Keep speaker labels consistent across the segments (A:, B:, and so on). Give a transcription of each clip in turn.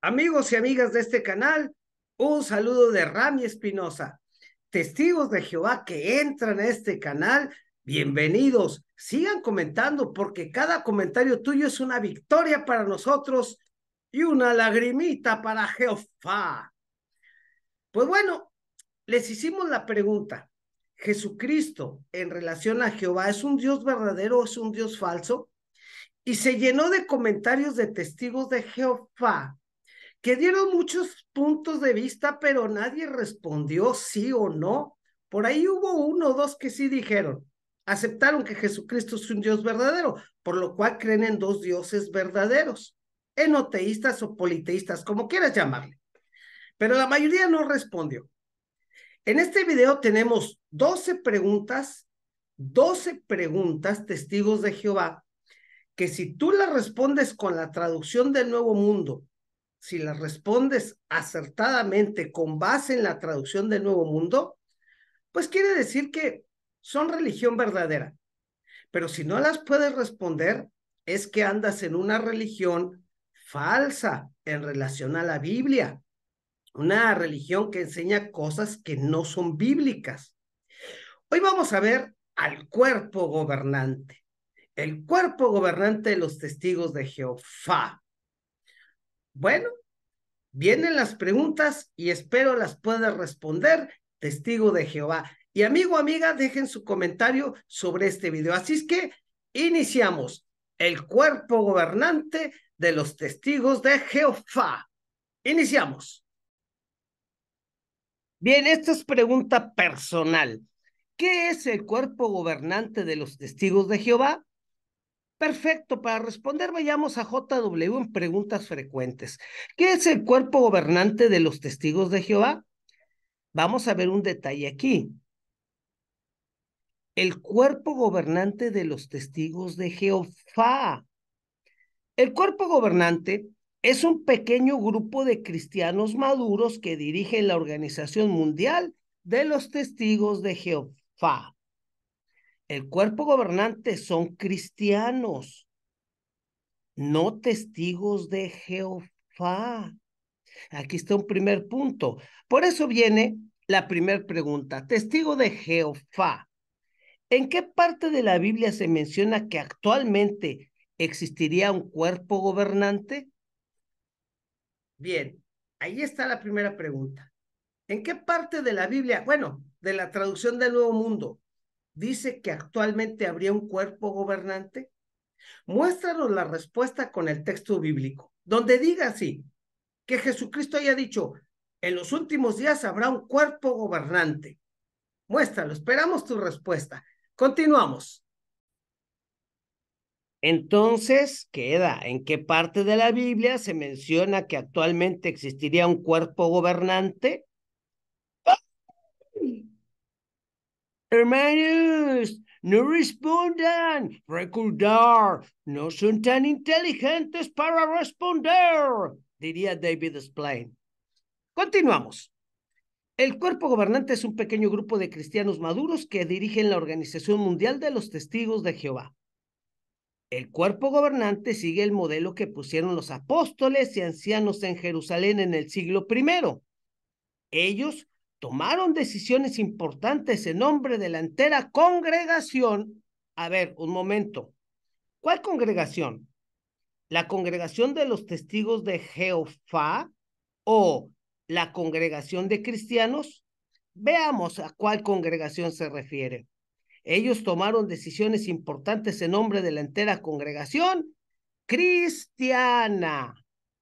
A: Amigos y amigas de este canal, un saludo de Rami Espinosa. Testigos de Jehová que entran a este canal, bienvenidos. Sigan comentando porque cada comentario tuyo es una victoria para nosotros y una lagrimita para Jehová. Pues bueno, les hicimos la pregunta. Jesucristo en relación a Jehová, ¿es un Dios verdadero o es un Dios falso? Y se llenó de comentarios de testigos de Jehová que dieron muchos puntos de vista, pero nadie respondió sí o no. Por ahí hubo uno o dos que sí dijeron, aceptaron que Jesucristo es un Dios verdadero, por lo cual creen en dos dioses verdaderos, enoteístas o politeístas, como quieras llamarle. Pero la mayoría no respondió. En este video tenemos 12 preguntas, 12 preguntas, testigos de Jehová, que si tú las respondes con la traducción del Nuevo Mundo si las respondes acertadamente con base en la traducción del Nuevo Mundo, pues quiere decir que son religión verdadera. Pero si no las puedes responder, es que andas en una religión falsa en relación a la Biblia, una religión que enseña cosas que no son bíblicas. Hoy vamos a ver al cuerpo gobernante, el cuerpo gobernante de los testigos de Jehová. Bueno, vienen las preguntas y espero las pueda responder, testigo de Jehová. Y amigo, amiga, dejen su comentario sobre este video. Así es que iniciamos el cuerpo gobernante de los testigos de Jehová. Iniciamos. Bien, esta es pregunta personal. ¿Qué es el cuerpo gobernante de los testigos de Jehová? Perfecto, para responder vayamos a JW en preguntas frecuentes. ¿Qué es el cuerpo gobernante de los testigos de Jehová? Vamos a ver un detalle aquí. El cuerpo gobernante de los testigos de Jehová. El cuerpo gobernante es un pequeño grupo de cristianos maduros que dirigen la Organización Mundial de los Testigos de Jehová. El cuerpo gobernante son cristianos, no testigos de Jehová. Aquí está un primer punto. Por eso viene la primera pregunta. Testigo de Jehová. ¿En qué parte de la Biblia se menciona que actualmente existiría un cuerpo gobernante? Bien, ahí está la primera pregunta. ¿En qué parte de la Biblia? Bueno, de la traducción del Nuevo Mundo dice que actualmente habría un cuerpo gobernante? Muéstranos la respuesta con el texto bíblico, donde diga así, que Jesucristo haya dicho, en los últimos días habrá un cuerpo gobernante. Muéstralo, esperamos tu respuesta. Continuamos. Entonces, queda en qué parte de la Biblia se menciona que actualmente existiría un cuerpo gobernante. Hermanos, no respondan. Recordar, no son tan inteligentes para responder, diría David Splain. Continuamos. El cuerpo gobernante es un pequeño grupo de cristianos maduros que dirigen la Organización Mundial de los Testigos de Jehová. El cuerpo gobernante sigue el modelo que pusieron los apóstoles y ancianos en Jerusalén en el siglo I. Ellos tomaron decisiones importantes en nombre de la entera congregación. A ver, un momento. ¿Cuál congregación? ¿La congregación de los testigos de Jehová o la congregación de cristianos? Veamos a cuál congregación se refiere. Ellos tomaron decisiones importantes en nombre de la entera congregación cristiana,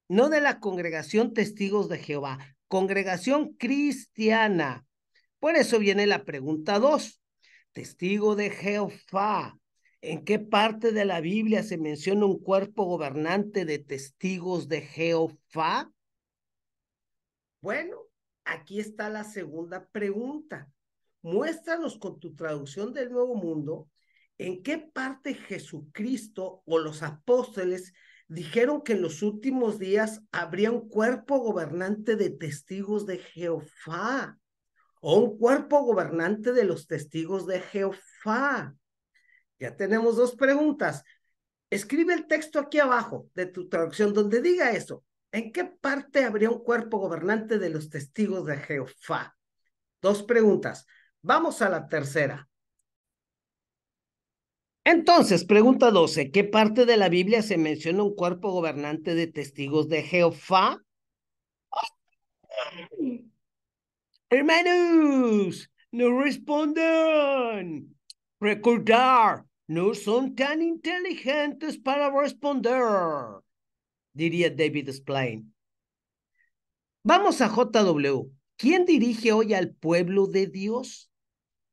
A: no de la congregación testigos de Jehová congregación cristiana. Por eso viene la pregunta 2. Testigo de Jehová. ¿En qué parte de la Biblia se menciona un cuerpo gobernante de testigos de Jehová? Bueno, aquí está la segunda pregunta. Muéstranos con tu traducción del Nuevo Mundo en qué parte Jesucristo o los apóstoles dijeron que en los últimos días habría un cuerpo gobernante de testigos de Jehová o un cuerpo gobernante de los testigos de Jehová. Ya tenemos dos preguntas. Escribe el texto aquí abajo de tu traducción donde diga eso. ¿En qué parte habría un cuerpo gobernante de los testigos de Jehová? Dos preguntas. Vamos a la tercera. Entonces, pregunta 12. ¿Qué parte de la Biblia se menciona un cuerpo gobernante de testigos de Jehová? Hermanos, no respondan. Recordar, no son tan inteligentes para responder, diría David Splain. Vamos a JW. ¿Quién dirige hoy al pueblo de Dios?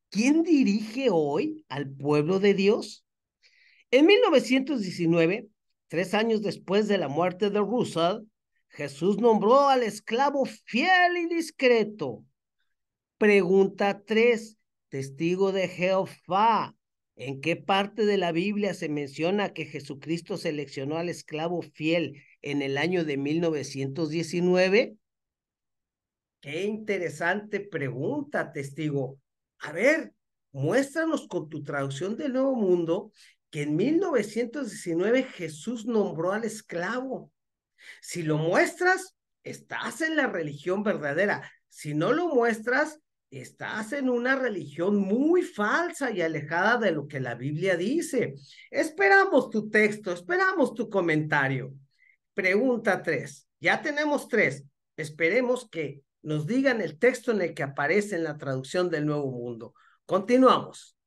A: ¿Quién dirige hoy al pueblo de Dios? En 1919, tres años después de la muerte de Russell, Jesús nombró al esclavo fiel y discreto. Pregunta 3. Testigo de Jehová. ¿En qué parte de la Biblia se menciona que Jesucristo seleccionó al esclavo fiel en el año de 1919? Qué interesante pregunta, testigo. A ver, muéstranos con tu traducción del Nuevo Mundo que en 1919 Jesús nombró al esclavo. Si lo muestras, estás en la religión verdadera. Si no lo muestras, estás en una religión muy falsa y alejada de lo que la Biblia dice. Esperamos tu texto, esperamos tu comentario. Pregunta tres, Ya tenemos tres. Esperemos que nos digan el texto en el que aparece en la traducción del Nuevo Mundo. Continuamos.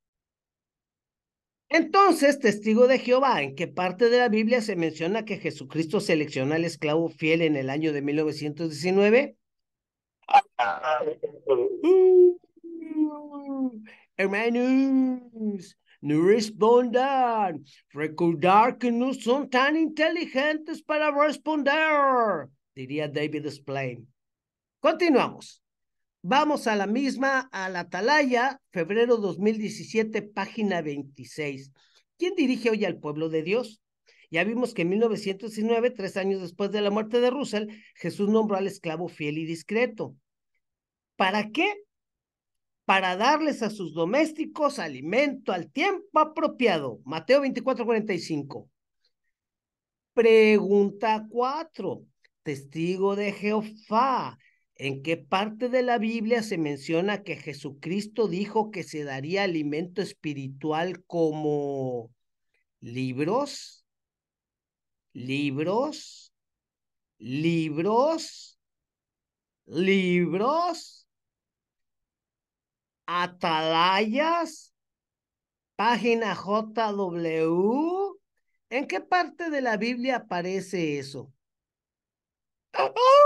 A: Entonces, testigo de Jehová, ¿en qué parte de la Biblia se menciona que Jesucristo selecciona al esclavo fiel en el año de 1919? Hermanos, no respondan. Recordar que no son tan inteligentes para responder, diría David Splane. Continuamos. Vamos a la misma, a la Atalaya, febrero 2017, página 26. ¿Quién dirige hoy al pueblo de Dios? Ya vimos que en 1919, tres años después de la muerte de Russell, Jesús nombró al esclavo fiel y discreto. ¿Para qué? Para darles a sus domésticos alimento al tiempo apropiado. Mateo 24, 45. Pregunta 4. Testigo de Jehová. ¿En qué parte de la Biblia se menciona que Jesucristo dijo que se daría alimento espiritual como libros? Libros, libros, libros, atalayas, página JW. ¿En qué parte de la Biblia aparece eso? ¡Ah, ah!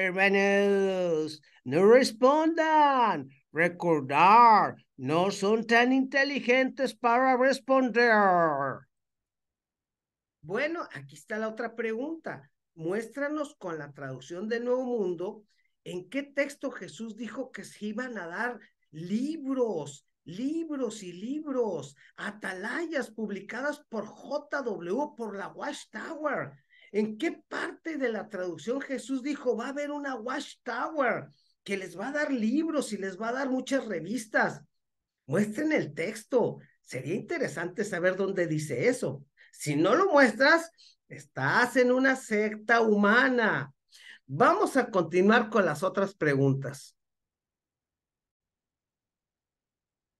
A: hermanos, no respondan. Recordar, no son tan inteligentes para responder. Bueno, aquí está la otra pregunta. Muéstranos con la traducción de Nuevo Mundo en qué texto Jesús dijo que se iban a dar libros, libros y libros, atalayas publicadas por JW, por la Watchtower. ¿En qué parte de la traducción Jesús dijo, va a haber una watchtower que les va a dar libros y les va a dar muchas revistas? Muestren el texto. Sería interesante saber dónde dice eso. Si no lo muestras, estás en una secta humana. Vamos a continuar con las otras preguntas.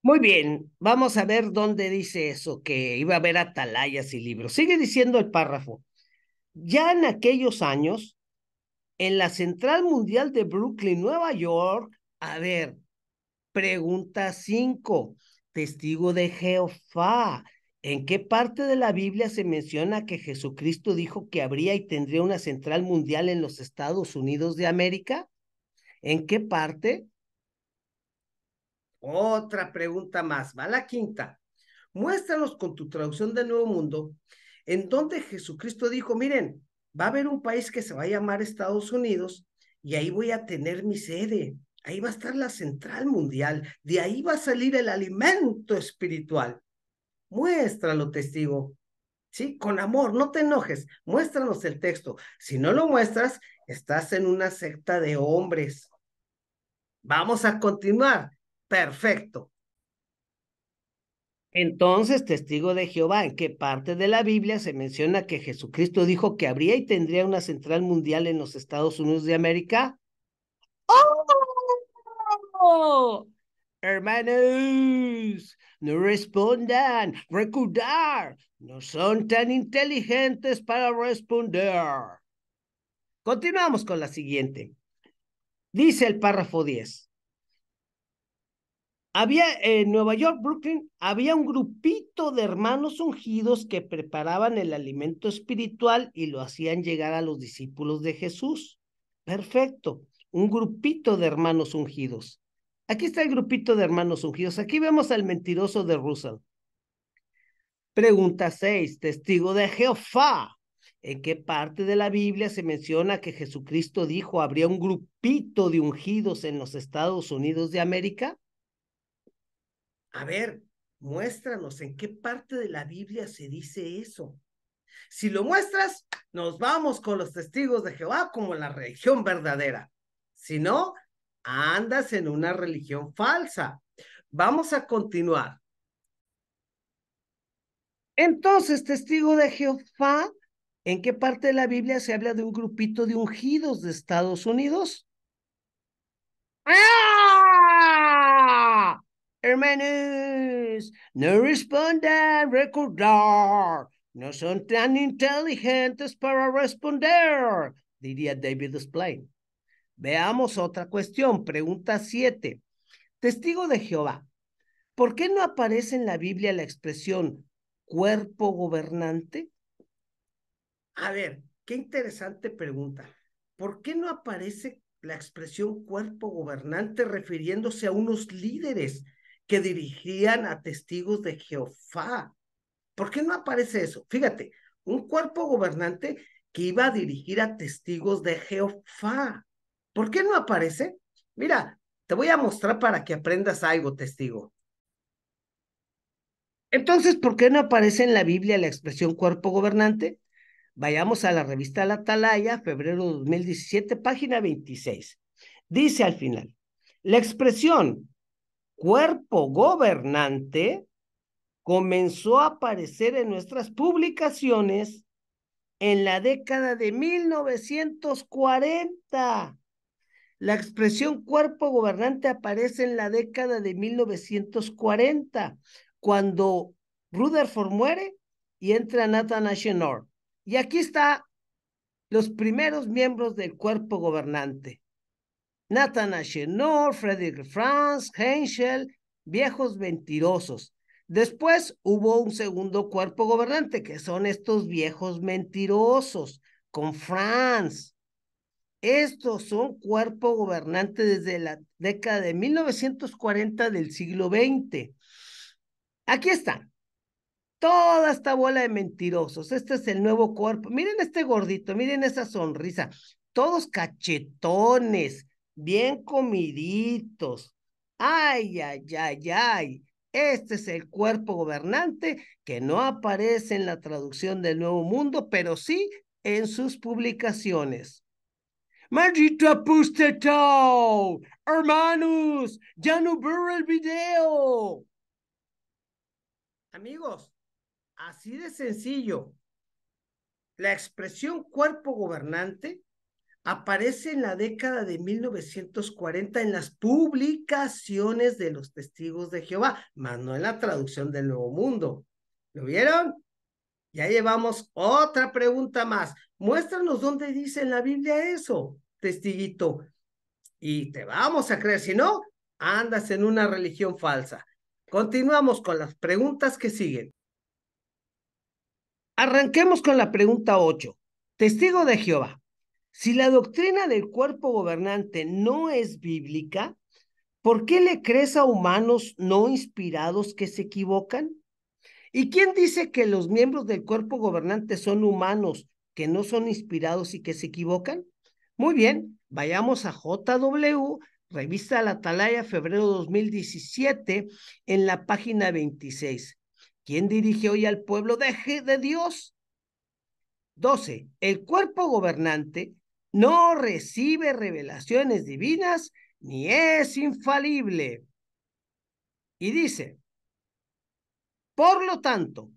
A: Muy bien, vamos a ver dónde dice eso, que iba a haber atalayas y libros. Sigue diciendo el párrafo. Ya en aquellos años, en la Central Mundial de Brooklyn, Nueva York, a ver, pregunta 5, testigo de Jehová. ¿En qué parte de la Biblia se menciona que Jesucristo dijo que habría y tendría una central mundial en los Estados Unidos de América? ¿En qué parte? Otra pregunta más, va la quinta. Muéstranos con tu traducción del Nuevo Mundo en donde Jesucristo dijo, miren, va a haber un país que se va a llamar Estados Unidos y ahí voy a tener mi sede, ahí va a estar la central mundial, de ahí va a salir el alimento espiritual. Muéstralo, testigo. Sí, con amor, no te enojes, muéstranos el texto. Si no lo muestras, estás en una secta de hombres. Vamos a continuar. Perfecto. Entonces, testigo de Jehová, ¿en qué parte de la Biblia se menciona que Jesucristo dijo que habría y tendría una central mundial en los Estados Unidos de América? ¡Oh! Hermanos, no respondan, recordar, no son tan inteligentes para responder. Continuamos con la siguiente. Dice el párrafo 10. Había en Nueva York, Brooklyn, había un grupito de hermanos ungidos que preparaban el alimento espiritual y lo hacían llegar a los discípulos de Jesús. Perfecto, un grupito de hermanos ungidos. Aquí está el grupito de hermanos ungidos. Aquí vemos al mentiroso de Russell. Pregunta 6, testigo de Jehová. ¿En qué parte de la Biblia se menciona que Jesucristo dijo habría un grupito de ungidos en los Estados Unidos de América? A ver, muéstranos en qué parte de la Biblia se dice eso. Si lo muestras, nos vamos con los testigos de Jehová como la religión verdadera. Si no, andas en una religión falsa. Vamos a continuar. Entonces, testigo de Jehová, ¿en qué parte de la Biblia se habla de un grupito de ungidos de Estados Unidos? ¡Ah! hermanos, no respondan, recordar. No son tan inteligentes para responder, diría David Splane. Veamos otra cuestión, pregunta siete. Testigo de Jehová, ¿por qué no aparece en la Biblia la expresión cuerpo gobernante? A ver, qué interesante pregunta. ¿Por qué no aparece la expresión cuerpo gobernante refiriéndose a unos líderes que dirigían a testigos de Jehová. ¿Por qué no aparece eso? Fíjate, un cuerpo gobernante que iba a dirigir a testigos de Jehová. ¿Por qué no aparece? Mira, te voy a mostrar para que aprendas algo, testigo. Entonces, ¿por qué no aparece en la Biblia la expresión cuerpo gobernante? Vayamos a la revista La Atalaya, febrero 2017, página 26. Dice al final, la expresión cuerpo gobernante comenzó a aparecer en nuestras publicaciones en la década de 1940. La expresión cuerpo gobernante aparece en la década de 1940, cuando Rutherford muere y entra Nathan Ashenor. Y aquí está los primeros miembros del cuerpo gobernante. Nathan Ashenor, Frederick Franz, Henschel, viejos mentirosos. Después hubo un segundo cuerpo gobernante, que son estos viejos mentirosos, con Franz. Estos son cuerpo gobernante desde la década de 1940 del siglo XX. Aquí están. Toda esta bola de mentirosos. Este es el nuevo cuerpo. Miren este gordito, miren esa sonrisa. Todos cachetones, bien comiditos. Ay, ay, ay, ay. Este es el cuerpo gobernante que no aparece en la traducción del Nuevo Mundo, pero sí en sus publicaciones. Maldito pusteto, hermanos, ya no veo el video. Amigos, así de sencillo. La expresión cuerpo gobernante aparece en la década de 1940 en las publicaciones de los testigos de Jehová, más no en la traducción del Nuevo Mundo. ¿Lo vieron? Ya llevamos otra pregunta más. Muéstranos dónde dice en la Biblia eso, testiguito. Y te vamos a creer, si no, andas en una religión falsa. Continuamos con las preguntas que siguen. Arranquemos con la pregunta 8. Testigo de Jehová, si la doctrina del cuerpo gobernante no es bíblica, ¿por qué le crees a humanos no inspirados que se equivocan? ¿Y quién dice que los miembros del cuerpo gobernante son humanos que no son inspirados y que se equivocan? Muy bien, vayamos a JW, revista La Atalaya, febrero 2017, en la página 26. ¿Quién dirige hoy al pueblo de, de Dios? 12. El cuerpo gobernante no recibe revelaciones divinas ni es infalible. Y dice, por lo tanto,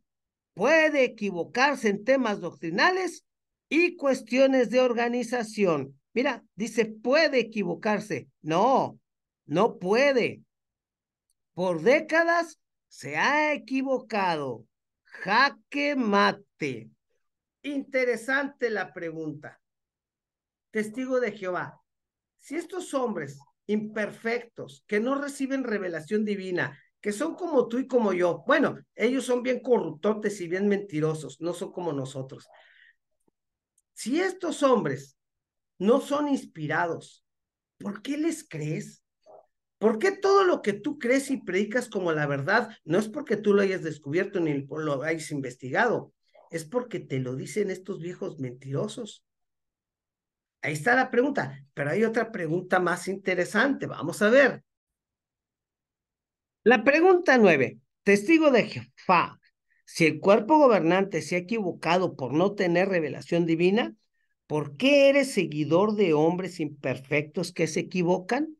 A: puede equivocarse en temas doctrinales y cuestiones de organización. Mira, dice, puede equivocarse. No, no puede. Por décadas se ha equivocado. Jaque mate. Interesante la pregunta testigo de Jehová, si estos hombres imperfectos, que no reciben revelación divina, que son como tú y como yo, bueno, ellos son bien corruptores y bien mentirosos, no son como nosotros. Si estos hombres no son inspirados, ¿por qué les crees? ¿Por qué todo lo que tú crees y predicas como la verdad no es porque tú lo hayas descubierto ni lo hayas investigado? Es porque te lo dicen estos viejos mentirosos. Ahí está la pregunta, pero hay otra pregunta más interesante. Vamos a ver. La pregunta nueve. Testigo de Jehová. Si el cuerpo gobernante se ha equivocado por no tener revelación divina, ¿por qué eres seguidor de hombres imperfectos que se equivocan?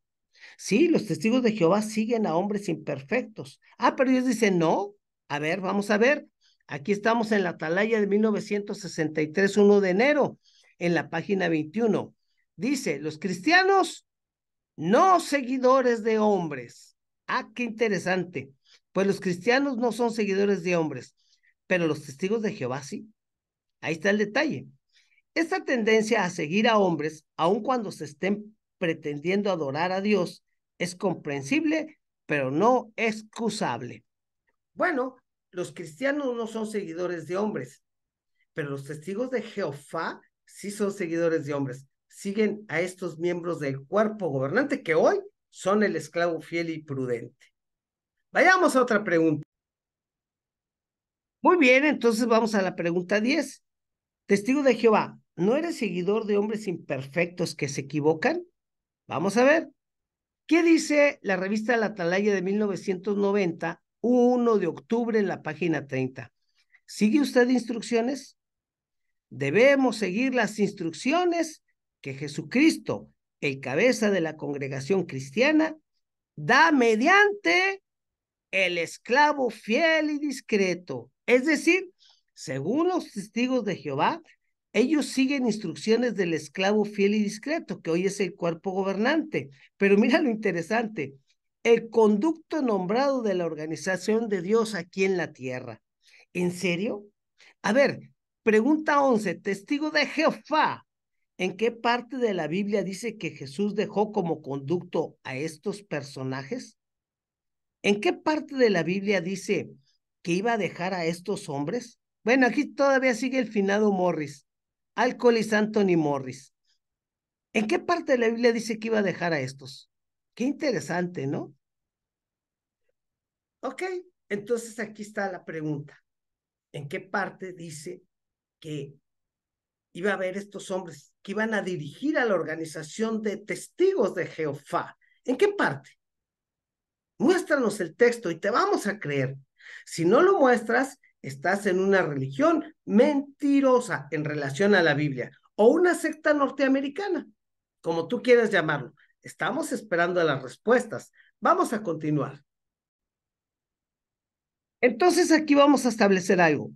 A: Sí, los testigos de Jehová siguen a hombres imperfectos. Ah, pero ellos dice, no. A ver, vamos a ver. Aquí estamos en la atalaya de 1963, 1 de enero en la página 21. Dice, los cristianos, no seguidores de hombres. Ah, qué interesante. Pues los cristianos no son seguidores de hombres, pero los testigos de Jehová sí. Ahí está el detalle. Esta tendencia a seguir a hombres, aun cuando se estén pretendiendo adorar a Dios, es comprensible, pero no excusable. Bueno, los cristianos no son seguidores de hombres, pero los testigos de Jehová si son seguidores de hombres, siguen a estos miembros del cuerpo gobernante que hoy son el esclavo fiel y prudente. Vayamos a otra pregunta. Muy bien, entonces vamos a la pregunta 10. Testigo de Jehová, ¿no eres seguidor de hombres imperfectos que se equivocan? Vamos a ver. ¿Qué dice la revista La Atalaya de 1990, 1 de octubre en la página 30? ¿Sigue usted instrucciones? debemos seguir las instrucciones que Jesucristo, el cabeza de la congregación cristiana, da mediante el esclavo fiel y discreto. Es decir, según los testigos de Jehová, ellos siguen instrucciones del esclavo fiel y discreto, que hoy es el cuerpo gobernante. Pero mira lo interesante, el conducto nombrado de la organización de Dios aquí en la tierra. ¿En serio? A ver, Pregunta 11. Testigo de Jehová. ¿En qué parte de la Biblia dice que Jesús dejó como conducto a estos personajes? ¿En qué parte de la Biblia dice que iba a dejar a estos hombres? Bueno, aquí todavía sigue el finado Morris, Alcoholis Anthony Morris. ¿En qué parte de la Biblia dice que iba a dejar a estos? Qué interesante, ¿no? Ok, entonces aquí está la pregunta. ¿En qué parte dice que iba a haber estos hombres que iban a dirigir a la organización de testigos de Jehová. ¿En qué parte? Muéstranos el texto y te vamos a creer. Si no lo muestras, estás en una religión mentirosa en relación a la Biblia o una secta norteamericana, como tú quieras llamarlo. Estamos esperando las respuestas. Vamos a continuar. Entonces aquí vamos a establecer algo.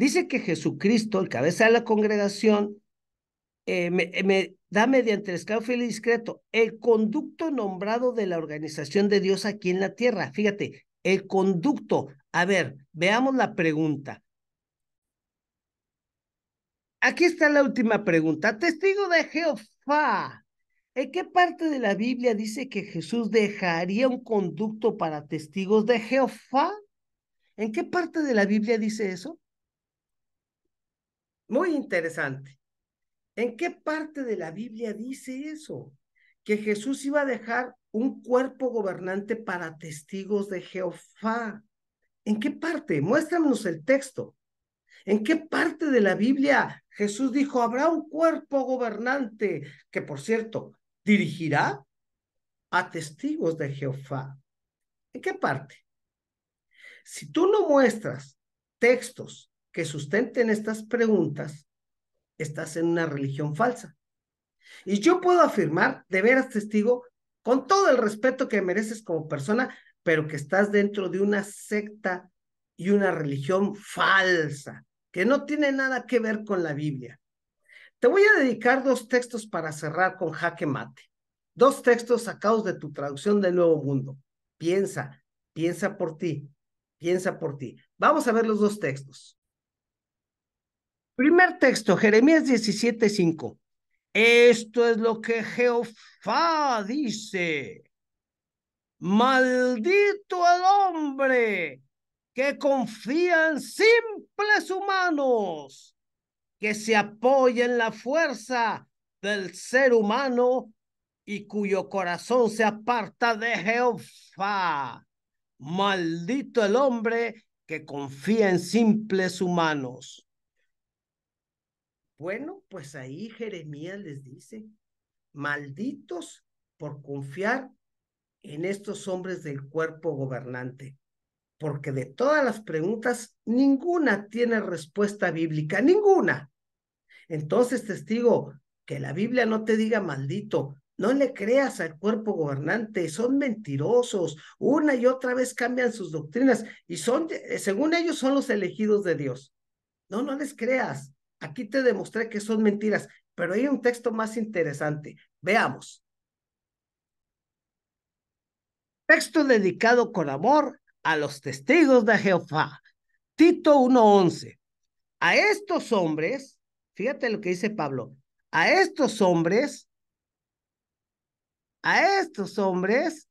A: Dice que Jesucristo, el cabeza de la congregación, eh, eh, me, da mediante el esclavo y discreto el conducto nombrado de la organización de Dios aquí en la tierra. Fíjate, el conducto. A ver, veamos la pregunta. Aquí está la última pregunta. Testigo de Jehová. ¿En qué parte de la Biblia dice que Jesús dejaría un conducto para testigos de Jehová? ¿En qué parte de la Biblia dice eso? Muy interesante. ¿En qué parte de la Biblia dice eso? Que Jesús iba a dejar un cuerpo gobernante para testigos de Jehová. ¿En qué parte? Muéstranos el texto. ¿En qué parte de la Biblia Jesús dijo, habrá un cuerpo gobernante que, por cierto, dirigirá a testigos de Jehová? ¿En qué parte? Si tú no muestras textos que sustenten estas preguntas, estás en una religión falsa. Y yo puedo afirmar, de veras testigo, con todo el respeto que mereces como persona, pero que estás dentro de una secta y una religión falsa, que no tiene nada que ver con la Biblia. Te voy a dedicar dos textos para cerrar con jaque mate. Dos textos sacados de tu traducción del Nuevo Mundo. Piensa, piensa por ti, piensa por ti. Vamos a ver los dos textos. Primer texto, Jeremías 17:5. Esto es lo que Jehová dice. Maldito el hombre que confía en simples humanos, que se apoya en la fuerza del ser humano y cuyo corazón se aparta de Jehová. Maldito el hombre que confía en simples humanos. Bueno, pues ahí Jeremías les dice, malditos por confiar en estos hombres del cuerpo gobernante, porque de todas las preguntas, ninguna tiene respuesta bíblica, ninguna. Entonces, testigo, que la Biblia no te diga maldito, no le creas al cuerpo gobernante, son mentirosos, una y otra vez cambian sus doctrinas y son, eh, según ellos, son los elegidos de Dios. No, no les creas. Aquí te demostré que son mentiras, pero hay un texto más interesante. Veamos. Texto dedicado con amor a los testigos de Jehová. Tito 1.11. A estos hombres, fíjate lo que dice Pablo, a estos hombres, a estos hombres,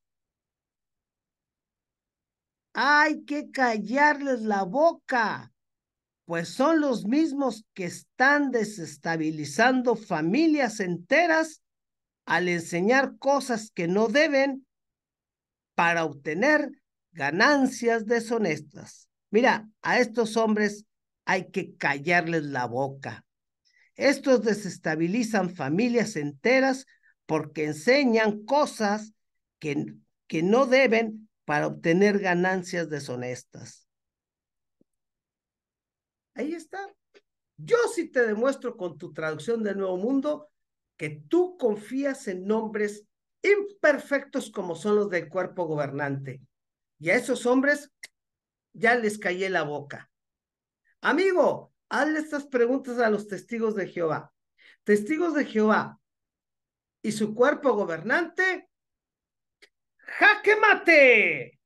A: hay que callarles la boca pues son los mismos que están desestabilizando familias enteras al enseñar cosas que no deben para obtener ganancias deshonestas. Mira, a estos hombres hay que callarles la boca. Estos desestabilizan familias enteras porque enseñan cosas que, que no deben para obtener ganancias deshonestas. Ahí está. Yo sí te demuestro con tu traducción del Nuevo Mundo que tú confías en nombres imperfectos como son los del cuerpo gobernante. Y a esos hombres ya les callé la boca. Amigo, hazle estas preguntas a los testigos de Jehová. Testigos de Jehová y su cuerpo gobernante, jaque mate.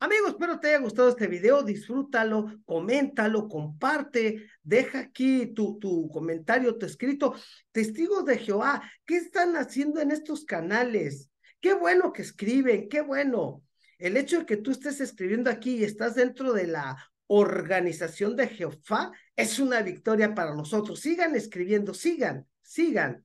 A: Amigos, espero te haya gustado este video, disfrútalo, coméntalo, comparte, deja aquí tu, tu comentario, tu escrito. Testigos de Jehová, ¿qué están haciendo en estos canales? Qué bueno que escriben, qué bueno. El hecho de que tú estés escribiendo aquí y estás dentro de la organización de Jehová es una victoria para nosotros. Sigan escribiendo, sigan, sigan.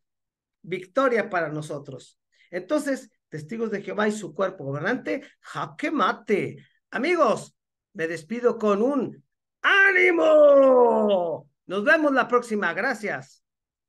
A: Victoria para nosotros. Entonces, testigos de Jehová y su cuerpo gobernante, jaque mate. Amigos, me despido con un ánimo. Nos vemos la próxima. Gracias.